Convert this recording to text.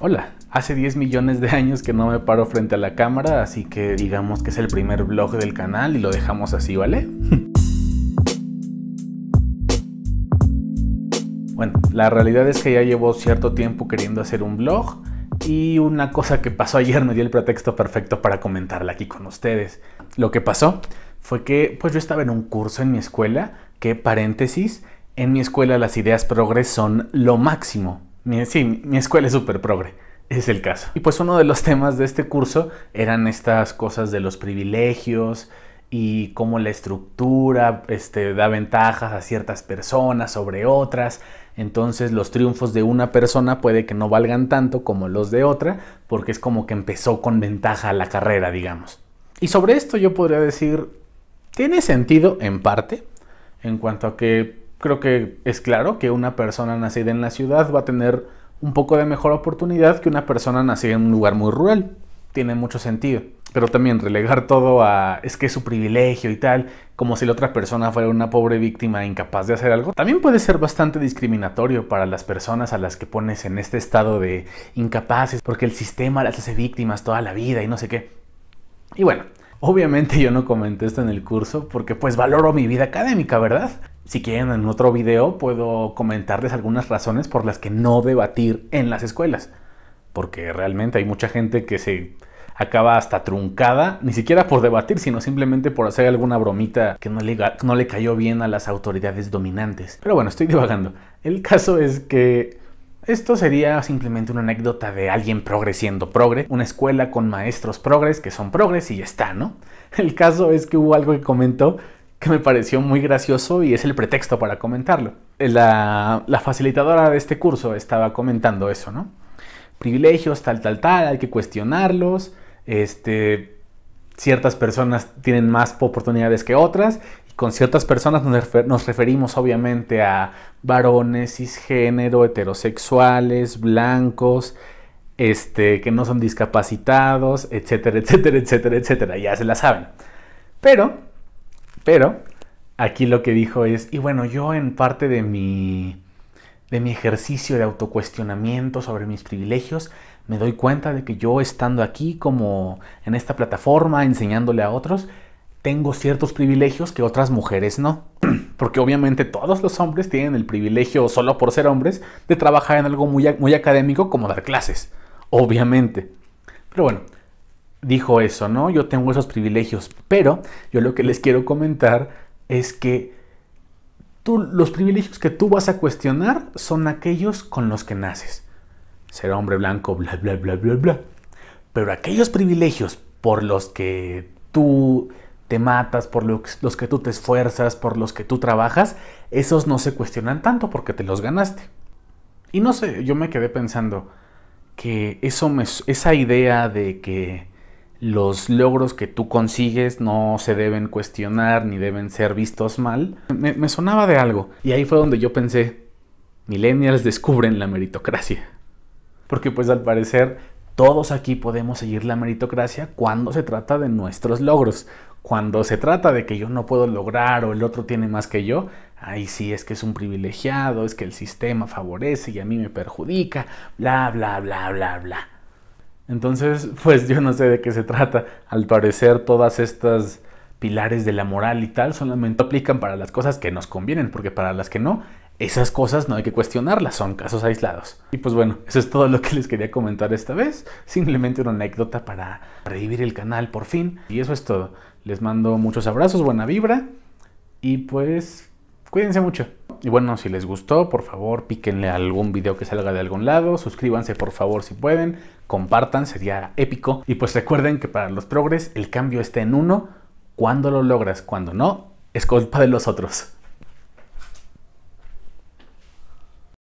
Hola, hace 10 millones de años que no me paro frente a la cámara, así que digamos que es el primer vlog del canal y lo dejamos así, ¿vale? bueno, la realidad es que ya llevo cierto tiempo queriendo hacer un vlog y una cosa que pasó ayer me dio el pretexto perfecto para comentarla aquí con ustedes. Lo que pasó fue que pues yo estaba en un curso en mi escuela, que paréntesis, en mi escuela las ideas progres son lo máximo sí, mi escuela es súper progre. Es el caso. Y pues uno de los temas de este curso eran estas cosas de los privilegios y cómo la estructura este, da ventajas a ciertas personas sobre otras. Entonces los triunfos de una persona puede que no valgan tanto como los de otra, porque es como que empezó con ventaja la carrera, digamos. Y sobre esto yo podría decir, tiene sentido en parte, en cuanto a que creo que es claro que una persona nacida en la ciudad va a tener un poco de mejor oportunidad que una persona nacida en un lugar muy rural. Tiene mucho sentido. Pero también relegar todo a es que es su privilegio y tal, como si la otra persona fuera una pobre víctima incapaz de hacer algo, también puede ser bastante discriminatorio para las personas a las que pones en este estado de incapaces, porque el sistema las hace víctimas toda la vida y no sé qué. Y bueno, obviamente yo no comenté esto en el curso porque pues valoro mi vida académica, ¿verdad? Si quieren, en otro video puedo comentarles algunas razones por las que no debatir en las escuelas. Porque realmente hay mucha gente que se acaba hasta truncada, ni siquiera por debatir, sino simplemente por hacer alguna bromita que no le, no le cayó bien a las autoridades dominantes. Pero bueno, estoy divagando. El caso es que esto sería simplemente una anécdota de alguien progresiendo progre, una escuela con maestros progres que son progres y está, ¿no? El caso es que hubo algo que comentó que me pareció muy gracioso y es el pretexto para comentarlo. La, la facilitadora de este curso estaba comentando eso, ¿no? Privilegios, tal, tal, tal, hay que cuestionarlos, este, ciertas personas tienen más oportunidades que otras y con ciertas personas nos, referimos obviamente a varones, cisgénero, heterosexuales, blancos, este, que no son discapacitados, etcétera, etcétera, etcétera, etcétera, ya se la saben. Pero pero aquí lo que dijo es, y bueno, yo en parte de mi, de mi ejercicio de autocuestionamiento sobre mis privilegios, me doy cuenta de que yo estando aquí como en esta plataforma enseñándole a otros, tengo ciertos privilegios que otras mujeres no. Porque obviamente todos los hombres tienen el privilegio, solo por ser hombres, de trabajar en algo muy, muy académico como dar clases. Obviamente. Pero bueno, dijo eso, ¿no? Yo tengo esos privilegios, pero yo lo que les quiero comentar es que los privilegios que tú vas a cuestionar son aquellos con los que naces. Ser hombre blanco, bla, bla, bla, bla, bla. Pero aquellos privilegios por los que tú te matas, por los que tú te esfuerzas, por los que tú trabajas, esos no se cuestionan tanto porque te los ganaste. Y no sé, yo me quedé pensando que eso me, esa idea de que los logros que tú consigues no se deben cuestionar ni deben ser vistos mal. Me, sonaba de algo. Y ahí fue donde yo pensé, millennials descubren la meritocracia. Porque pues al parecer todos aquí podemos seguir la meritocracia cuando se trata de nuestros logros. Cuando se trata de que yo no puedo lograr o el otro tiene más que yo, ahí sí es que es un privilegiado, es que el sistema favorece y a mí me perjudica, bla, bla, bla, bla, bla. Entonces, pues yo no sé de qué se trata. Al parecer, todas estas pilares de la moral y tal solamente aplican para las cosas que nos convienen, porque para las que no, esas cosas no hay que cuestionarlas, son casos aislados. Y pues bueno, eso es todo lo que les quería comentar esta vez. Simplemente una anécdota para revivir el canal por fin. Y eso es todo. Les mando muchos abrazos, buena vibra y pues cuídense mucho. Y bueno, si les gustó, por favor, píquenle algún video que salga de algún lado. Suscríbanse, por favor, si pueden. Compartan, sería épico. Y pues recuerden que para los progres el cambio está en uno. Cuando lo logras, cuando no, es culpa de los otros.